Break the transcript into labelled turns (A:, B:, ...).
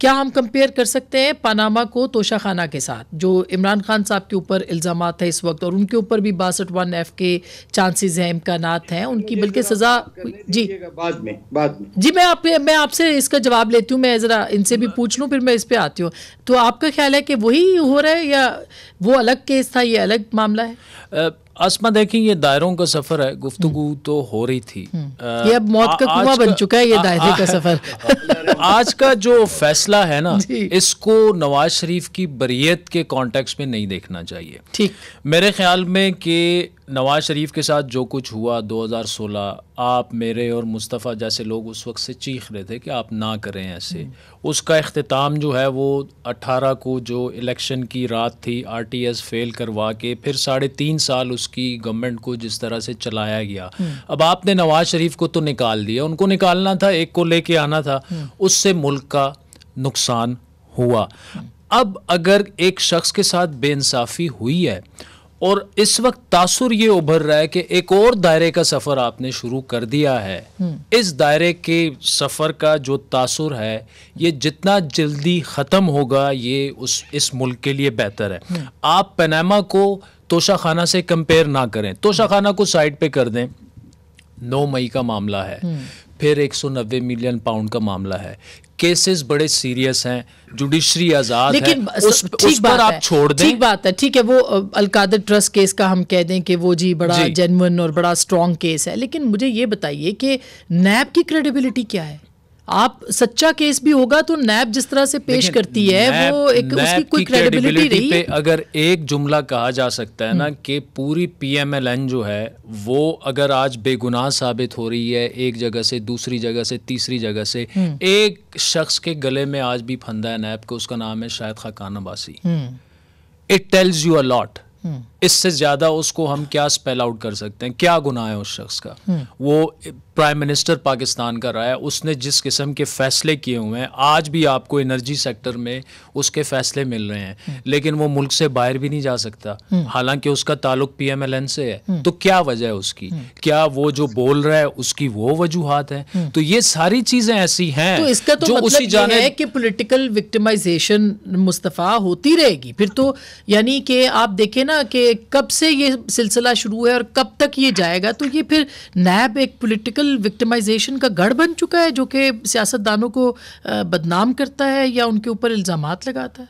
A: क्या हम कंपेयर कर सकते हैं पानामा को तोशाखाना के साथ जो इमरान खान साहब के ऊपर इल्ज़ाम है इस वक्त और उनके ऊपर भी बासठ वन एफ के चांसेस हैं इम्कान हैं उनकी बल्कि सज़ा जी बाद में बाद में जी मैं आप मैं आपसे इसका जवाब लेती हूँ मैं ज़रा इनसे भी पूछ लूँ फिर मैं इस पर आती हूँ तो आपका ख्याल है कि वही हो रहा है या वो अलग केस था ये अलग मामला
B: है आसमा देखें ये दायरों का सफर है गुफ्तु तो हो रही थी आ, हम्म। ये अब मौत का कुआं बन चुका है ये दायरे का
A: सफर
B: आज का जो फैसला है ना इसको नवाज शरीफ की बरीयत के कॉन्टेक्स्ट में नहीं देखना चाहिए ठीक मेरे ख्याल में कि नवाज़ शरीफ के साथ जो कुछ हुआ 2016 आप मेरे और मुस्तफ़ा जैसे लोग उस वक्त से चीख रहे थे कि आप ना करें ऐसे हम्म। उसका अख्ताम जो है वो 18 को जो इलेक्शन की रात थी आरटीएस फेल करवा के फिर साढ़े तीन साल उसकी गवर्नमेंट को जिस तरह से चलाया गया हम्म। अब आपने नवाज़ शरीफ को तो निकाल दिया उनको निकालना था एक को ले आना था हम्म। उससे मुल्क का नुकसान हुआ अब अगर एक शख्स के साथ बेानसाफ़ी हुई है और इस वक्त तासुर ये उभर रहा है कि एक और दायरे का सफ़र आपने शुरू कर दिया है हम्म। इस दायरे के सफ़र का जो तासुर है ये जितना जल्दी ख़त्म होगा ये उस इस मुल्क के लिए बेहतर है हम्म। आप पनामा को तोशा खाना से कंपेयर ना करें तोशा खाना को साइड पे कर दें नौ मई का मामला है हम्म। फिर 190 मिलियन पाउंड का मामला है केसेस बड़े सीरियस हैं जुडिशरी आजाद लेकिन है, उस, उस पर आप छोड़ दें ठीक
A: बात है ठीक है वो अलकादर ट्रस्ट केस का हम कह दें कि वो जी बड़ा जेनुअन और बड़ा स्ट्रॉन्ग केस है लेकिन मुझे ये बताइए कि नैब की क्रेडिबिलिटी क्या है आप सच्चा केस भी होगा तो नैब जिस तरह से पेश करती है वो एक उसकी कोई क्रेडिबिलिटी रही पे
B: अगर एक जुमला कहा जा सकता है ना हम्म। कि पूरी पीएमएलएन जो है वो अगर आज बेगुनाह साबित हो रही है एक जगह से दूसरी जगह से तीसरी जगह से हम्म। एक शख्स के गले में आज भी फंदा है नैब का उसका नाम है शायद Khaqan Abbasi it tells you a lot इससे ज़्यादा उसको हम क्या स्पेल आउट कर सकते हैं क्या गुनाह है उस शख्स का हम्म। वो प्राइम मिनिस्टर पाकिस्तान का रहा है उसने जिस किस्म के फैसले किए हुए हैं आज भी आपको एनर्जी सेक्टर में उसके फैसले मिल रहे हैं हम्म। लेकिन वो मुल्क से बाहर भी नहीं जा सकता हम्म। हालांकि उसका ताल्लुक पीएमएलएन से है तो क्या वजह है उसकी क्या वो जो बोल रहा है उसकी वो वजूहत है तो ये सारी चीज़ें ऐसी हैं तो इसका तो मतलब उसी जाने है
A: कि पोलिटिकल विक्टिमाइजेशन मुस्तफ़ा होती रहेगी फिर तो यानी कि आप देखें ना कि कब से ये सिलसिला शुरू है और कब तक ये जाएगा तो ये फिर नैब एक पॉलिटिकल विक्टिमाइजेशन का गढ़ बन चुका है जो कि सियासतदानों को बदनाम करता है या उनके ऊपर इल्ज़ाम लगाता है